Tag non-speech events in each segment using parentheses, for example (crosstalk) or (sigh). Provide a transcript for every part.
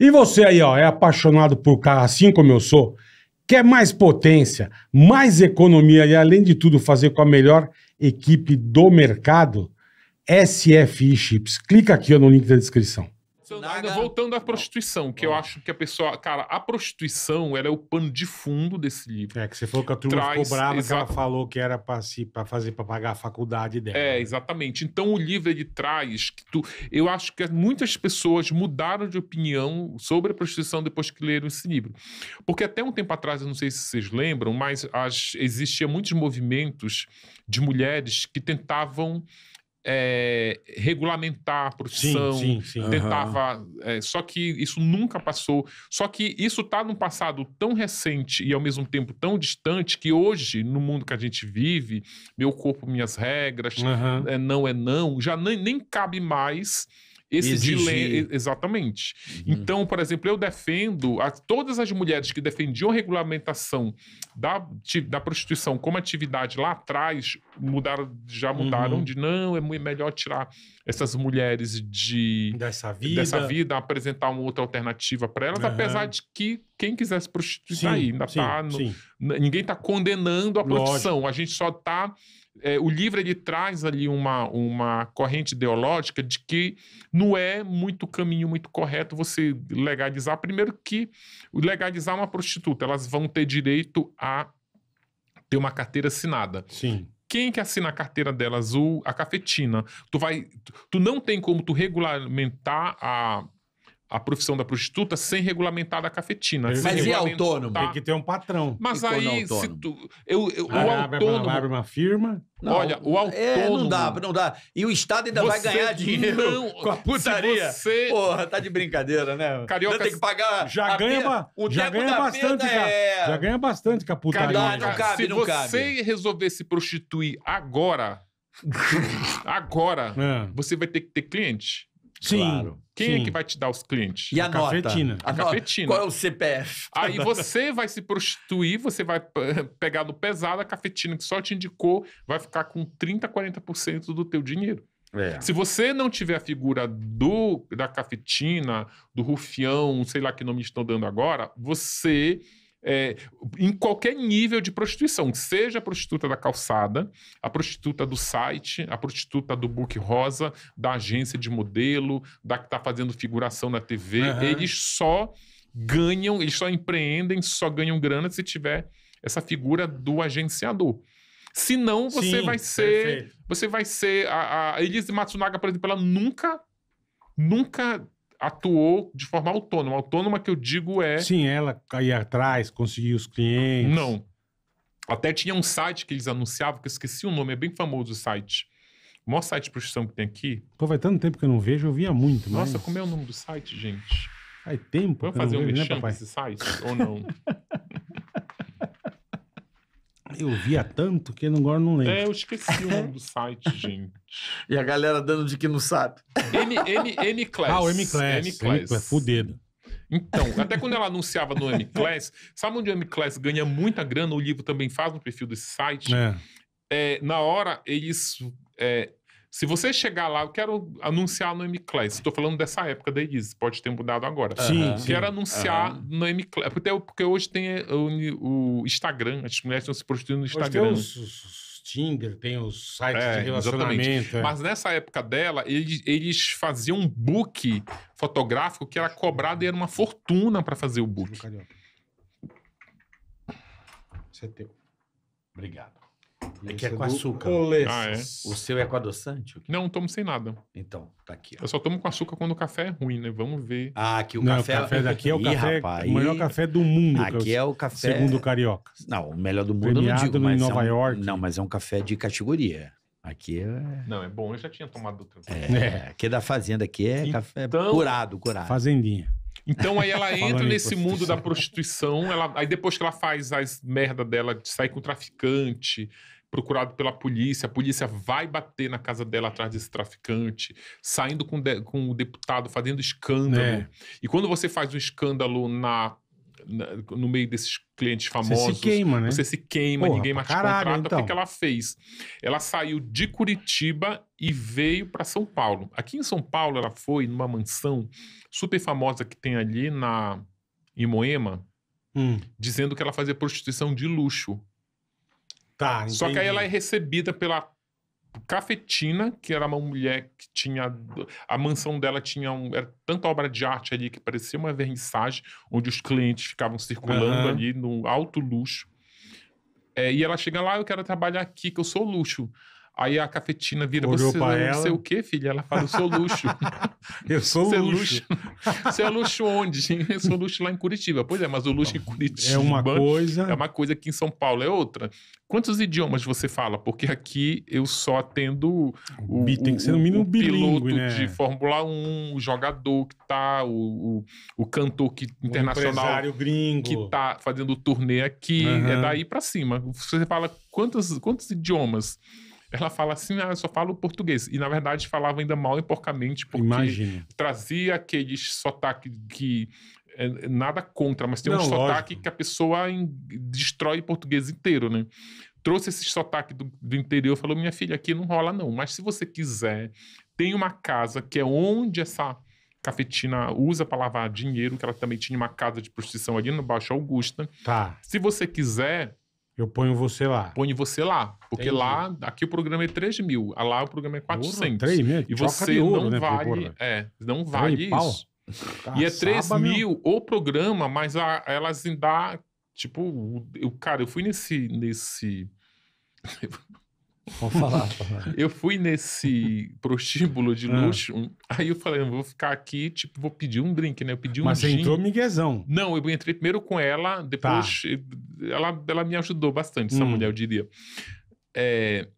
E você aí, ó, é apaixonado por carro assim como eu sou? Quer mais potência, mais economia e, além de tudo, fazer com a melhor equipe do mercado? SFI Chips. Clica aqui ó, no link da descrição voltando, voltando à prostituição, que Bom. eu acho que a pessoa. Cara, a prostituição ela é o pano de fundo desse livro. É, que você falou que a turma Traz, ficou brava, que ela falou que era pra, se, pra fazer para pagar a faculdade dela. É, né? exatamente. Então o livro ele traz que tu. Eu acho que muitas pessoas mudaram de opinião sobre a prostituição depois que leram esse livro. Porque até um tempo atrás, eu não sei se vocês lembram, mas as, existia muitos movimentos de mulheres que tentavam é, regulamentar a profissão, sim, sim, sim. tentava. Uhum. É, só que isso nunca passou. Só que isso está num passado tão recente e ao mesmo tempo tão distante que hoje, no mundo que a gente vive, meu corpo, minhas regras, uhum. é não é não, já nem, nem cabe mais esse dilema. Exatamente. Uhum. Então, por exemplo, eu defendo a todas as mulheres que defendiam a regulamentação da, da prostituição como atividade lá atrás, mudaram, já mudaram uhum. de não, é, é melhor tirar essas mulheres de dessa vida, dessa vida apresentar uma outra alternativa para elas, uhum. apesar de que quem quisesse prostituir tá sim, aí, ainda sim, tá no, ninguém está condenando a prostituição Lógico. a gente só está é, o livro ele traz ali uma, uma corrente ideológica de que não é muito caminho muito correto você legalizar. Primeiro que legalizar uma prostituta, elas vão ter direito a ter uma carteira assinada. Sim. Quem que assina a carteira delas? O, a cafetina. Tu vai, tu não tem como tu regulamentar a a profissão da prostituta sem regulamentar a cafetina. Mas e autônomo? Tem que ter um patrão. Mas aí, é se tu, eu, eu, o autônomo... abre uma firma... Não, olha, o autônomo... É, não dá, não dá. E o Estado ainda vai ganhar dinheiro não, (laughs) com a putaria. Você... Porra, tá de brincadeira, né? Carioca... Tem que pagar... Já ganha, uma o já ganha bastante, é... já, ganha bastante com a putaria. não cabe, se não cabe. você resolver se prostituir agora... (laughs) agora, é. você vai ter que ter cliente. Sim. Claro. Quem é Sim. é que vai te dar os clientes? E a, a nota? cafetina. A, cafetina. Qual é o CPF? Aí você vai se prostituir, você vai (laughs) pegar no pesado a cafetina que só te indicou, vai ficar com 30, 40% do teu dinheiro. É. Se você não tiver a figura do da cafetina, do rufião, sei lá que nome estão dando agora, você é, em qualquer nível de prostituição, seja a prostituta da calçada, a prostituta do site, a prostituta do book rosa, da agência de modelo, da que está fazendo figuração na TV, uhum. eles só ganham, eles só empreendem, só ganham grana se tiver essa figura do agenciador. Senão você vai ser, você vai ser a, a Elise Matsunaga, por exemplo, ela nunca nunca atuou de forma autônoma. Autônoma que eu digo é. Sim, ela ia atrás, conseguia os clientes. Não. Até tinha um site que eles anunciavam, que eu esqueci o nome, é bem famoso o site. O maior site de prostituição que tem aqui. Pô, vai tanto tempo que eu não vejo, eu via muito. Mas... Nossa, como é o nome do site, gente? Faz tempo. Vamos fazer um né, mexão né, esse site ou não? (laughs) Eu via tanto que agora não lembro. É, eu esqueci o nome do site, (laughs) gente. E a galera dando de que não sabe. M, M, M Class. Ah, o M Class. M Class. É fudido. Então, (laughs) até quando ela anunciava no M-Class, sabe onde o M-Class ganha muita grana? O livro também faz no perfil desse site. É. É, na hora, eles é, se você chegar lá, eu quero anunciar no M-Class. Estou falando dessa época da Elise, pode ter mudado agora. Sim, uhum. Quero anunciar uhum. no M-Class. É porque, hoje tem eh, o, o, Instagram, as mulheres estão se prostituindo no Instagram. Hoje tem os... Tinder, tem os sites é, de relacionamento. É. Mas nessa época dela, eles, eles faziam um book fotográfico que era cobrado e era uma fortuna para fazer o book. Isso é teu. Obrigado. É que é, é com açúcar. Ah, é? O seu é com adoçante? Não, é? tomo sem nada. Então, tá aqui. Ó. Eu só tomo com açúcar quando o café é ruim, né? Vamos ver. Ah, aqui o não, café... O é café daqui é o Ih, café, rapaz, o melhor café do mundo. Aqui é o café... Segundo o Carioca. Não, o melhor do mundo Premiado eu não digo, mas... em Nova é um... York. Não, mas é um café de categoria. Aqui é... Não, é bom. Eu já tinha tomado outro. É, é. aqui da fazenda aqui é então, café curado, curado. Fazendinha. Então aí ela (laughs) entra nesse mundo da prostituição, ela, aí depois que ela faz as merda dela, de sair com o traficante, procurado pela polícia, a polícia vai bater na casa dela atrás desse traficante, saindo com, de, com o deputado, fazendo escândalo. É. E quando você faz um escândalo na, na, no meio desses clientes famosos... Você se queima, né? Você se queima, Porra, ninguém mais caralho, te contrata. Então. O que, então. que ela fez? Ela saiu de Curitiba e veio para São Paulo. Aqui em São Paulo, ela foi numa mansão super famosa que tem ali na, em Moema, hum. dizendo que ela fazia prostituição de luxo. Tá, entendi. Só que aí ela é recebida pela Cafetina, que era uma mulher que tinha. A mansão dela tinha um, era tanta obra de arte ali que parecia uma vernissage, onde os clientes ficavam circulando uhum. ali no alto luxo. É, e ela chega lá, eu quero trabalhar aqui, que eu sou luxo. Aí a cafetina vira Olhou você não sei o que, filha. Ela fala, eu sou luxo. (laughs) eu sou você é luxo. luxo. Você é luxo onde? (laughs) Eu sou luxo lá em Curitiba. Pois é, mas o luxo em Curitiba... É uma (laughs) coisa... É uma coisa que em São Paulo é outra. Quantos idiomas você fala? Porque aqui eu só atendo o, Tem que ser no mínimo o, o piloto né? de Fórmula 1, o jogador que tá, o, o, o cantor que, internacional... O gringo. Que tá fazendo turnê aqui. Uhum. É daí para cima. Você fala quantos, quantos idiomas ela fala assim, ah, eu só falo português. E, na verdade, falava ainda mal e porcamente, porque Imagina. trazia aquele sotaque que é, nada contra, mas tem Não, um sotaque lógico. que a pessoa em, destrói o português inteiro, né? trouxe esse sotaque do, do interior falou: minha filha, aqui não rola, não. Mas se você quiser, tem uma casa que é onde essa cafetina usa para lavar dinheiro, que ela também tinha uma casa de prostituição ali no Baixo Augusta. Tá. Se você quiser, eu ponho você lá. Põe você lá. Porque Entendi. lá, aqui o programa é 3 mil, ah, lá o programa é 400. Porra, 3 mil? E você ouro, não né, vale. Porra. É, não vale isso. Tá e é 3 mil meu. o programa, mas a, elas ainda. Tipo, eu, cara, eu fui nesse. nesse (laughs) Vamos falar. (laughs) eu fui nesse prostíbulo de ah. luxo, ah. aí eu falei, eu vou ficar aqui, tipo, vou pedir um drink, né? Eu pedi um Mas gin. você entrou miguezão. Não, eu entrei primeiro com ela, depois tá. ela, ela me ajudou bastante, essa hum. mulher, eu diria. É,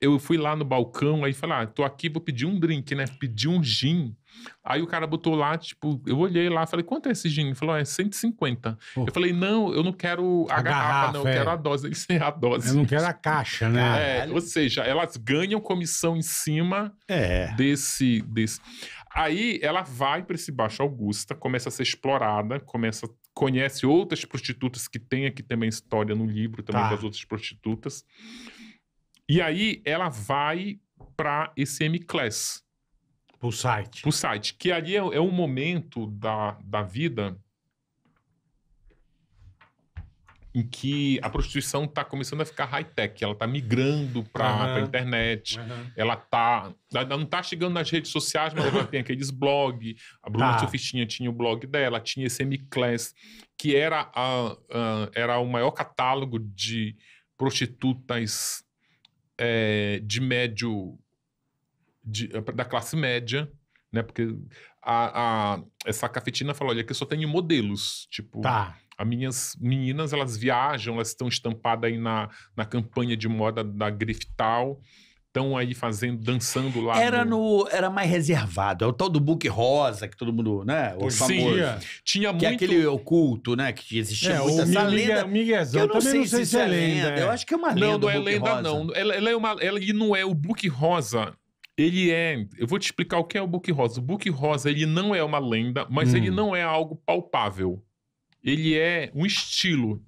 eu fui lá no balcão, aí falei, ah, tô aqui, vou pedir um drink, né? Pedi um gin. Aí o cara botou lá, tipo, eu olhei lá, falei, quanto é esse gin? Ele falou, ah, é 150. Oh. Eu falei, não, eu não quero a, a garrafa, garrafa, não, eu quero é. a dose. ele (laughs) têm é a dose. Eu não quero a caixa, né? É, ou seja, elas ganham comissão em cima é. desse, desse. Aí ela vai para esse Baixo Augusta, começa a ser explorada, começa conhece outras prostitutas que tem aqui também história no livro também tá. das outras prostitutas. E aí ela vai para esse M-Class. o site. para o site. Que ali é, é um momento da, da vida em que a prostituição está começando a ficar high-tech, ela está migrando para uhum. a internet, uhum. ela tá, ela não está chegando nas redes sociais, mas ela tem aqueles blogs, a Bruna tá. Sofistinha tinha o blog dela, tinha esse M-Class, que era, a, a, era o maior catálogo de prostitutas é, de médio de, eh, da classe média, né? Porque a, a, essa cafetina falou, olha, que eu só tenho modelos, tipo... Tá. As minhas meninas, elas viajam, elas estão estampadas aí na, na campanha de moda da Griftal estão aí fazendo, dançando lá. Era no... no... era mais reservado. É o tal do book rosa que todo mundo, né? O famoso. Tinha, é. tinha que é muito. É aquele oculto, né? Que existia é, muita essa lenda. Miguezão, eu não também sei não sei se, se é, é lenda. Eu acho que é uma lenda. Não, não é lenda, rosa. não. Ela, ela, é uma, ela não é o book rosa. Ele é. Eu vou te explicar o que é o book rosa. O book rosa ele não é uma lenda, mas hum. ele não é algo palpável. Ele é um estilo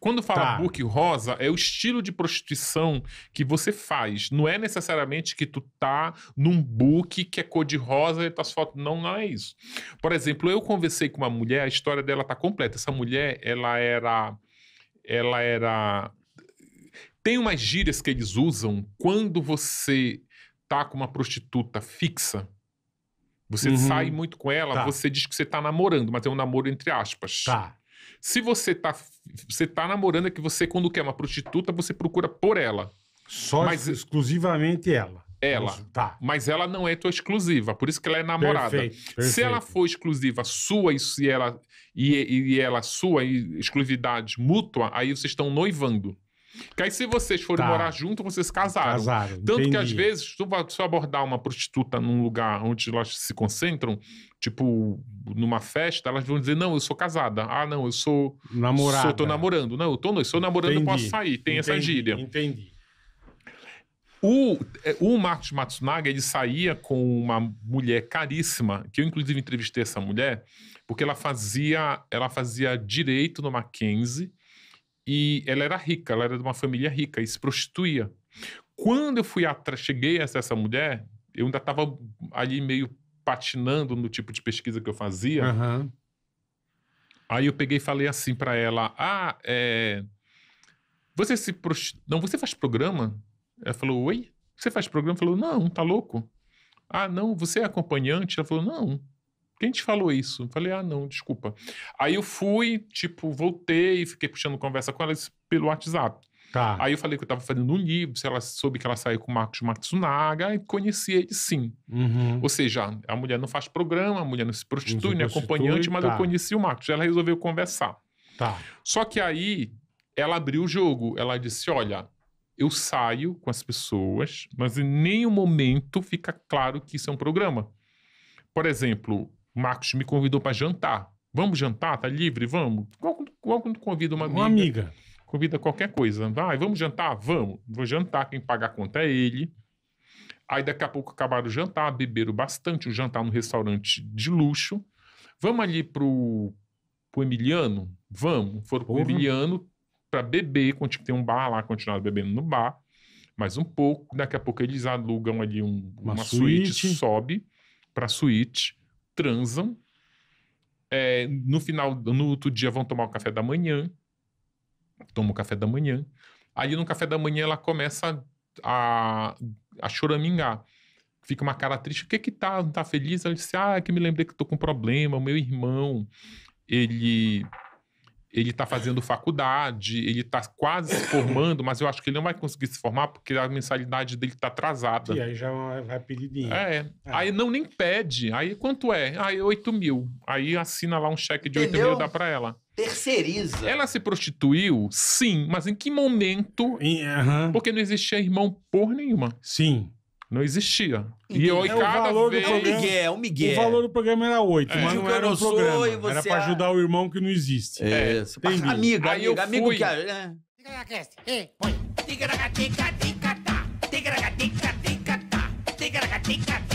quando fala tá. book rosa, é o estilo de prostituição que você faz. Não é necessariamente que tu tá num book que é cor de rosa e tuas fotos. Não, não é isso. Por exemplo, eu conversei com uma mulher, a história dela tá completa. Essa mulher, ela era. Ela era. Tem umas gírias que eles usam quando você tá com uma prostituta fixa. Você uhum. sai muito com ela, tá. você diz que você tá namorando, mas é um namoro entre aspas. Tá. Se você tá, você tá namorando, é que você, quando quer uma prostituta, você procura por ela. Só mas, exclusivamente ela. Ela. Tá. Mas ela não é tua exclusiva, por isso que ela é namorada. Perfeito, perfeito. Se ela for exclusiva sua e, se ela, e, e ela sua e exclusividade mútua, aí vocês estão noivando. Que aí, se vocês forem tá. morar junto, vocês casaram. Casaram. Tanto entendi. que às vezes, tu vai abordar uma prostituta num lugar onde elas se concentram, tipo, numa festa, elas vão dizer: não, eu sou casada. Ah, não, eu sou. Namorada. Sou, tô namorando. Não, eu tô não, eu sou namorando, entendi. eu posso sair. Tem entendi. essa gíria. Entendi. O, é, o Marcos Matsunaga, ele saía com uma mulher caríssima, que eu inclusive entrevistei essa mulher, porque ela fazia, ela fazia direito no Mackenzie e ela era rica, ela era de uma família rica e se prostituía. Quando eu fui atrás, cheguei a essa mulher, eu ainda estava ali meio patinando no tipo de pesquisa que eu fazia. Uhum. Aí eu peguei e falei assim para ela: Ah, é... Você se prost... Não, você faz programa? Ela falou: Oi? Você faz programa? Falou: Não, tá louco. Ah, não, você é acompanhante? Ela falou: Não quem te falou isso? Eu falei, ah, não, desculpa. Aí eu fui, tipo, voltei, fiquei puxando conversa com ela pelo WhatsApp. Tá. Aí eu falei que eu tava fazendo um livro, se ela soube que ela saiu com o Marcos Matsunaga, e conheci ele sim. Uhum. Ou seja, a mulher não faz programa, a mulher não se prostitui, não, é acompanhante, mas tá. eu conheci o Marcos. Ela resolveu conversar. Tá. Só que aí ela abriu o jogo, ela disse: olha, eu saio com as pessoas, mas em nenhum momento fica claro que isso é um programa. Por exemplo, Marcos me convidou para jantar. Vamos jantar? Tá livre? Vamos. Qual quando convida uma amiga. Uma amiga. Convida qualquer coisa. Vai, vamos jantar? Vamos. Vou jantar, quem paga a conta é ele. Aí daqui a pouco acabaram o jantar, beberam bastante, o jantar no restaurante de luxo. Vamos ali pro, pro Emiliano? Vamos. Foram Porra. pro Emiliano para beber, tem um bar lá, continuaram bebendo no bar. Mais um pouco, daqui a pouco eles alugam ali um, uma, uma suíte, sobe para suíte transam, é, no final, no outro dia vão tomar o café da manhã, toma o café da manhã, aí no café da manhã ela começa a, a choramingar, fica uma cara triste, o que que tá, não tá feliz? Ela disse, ah, é que me lembrei que tô com um problema, o meu irmão, ele ele está fazendo faculdade, ele está quase se formando, mas eu acho que ele não vai conseguir se formar porque a mensalidade dele está atrasada. E aí já vai pedir dinheiro. É. é. Aí não nem pede. Aí quanto é? Aí 8 mil. Aí assina lá um cheque de Entendeu? 8 mil dá para ela. Terceiriza. Ela se prostituiu? Sim. Mas em que momento? Uhum. Porque não existia irmão por nenhuma. Sim. Não existia. Entendi. E é, cada o valor vez... do programa, Miguel, o Miguel. O valor do programa era 8, é. mas não era um programa. Sou, era pra é ajudar o irmão que não existe. É. é isso. Amigo, amigo, amigo, amigo que... É. Tica-taca-tica-tica-tá. tica taca tica tica tica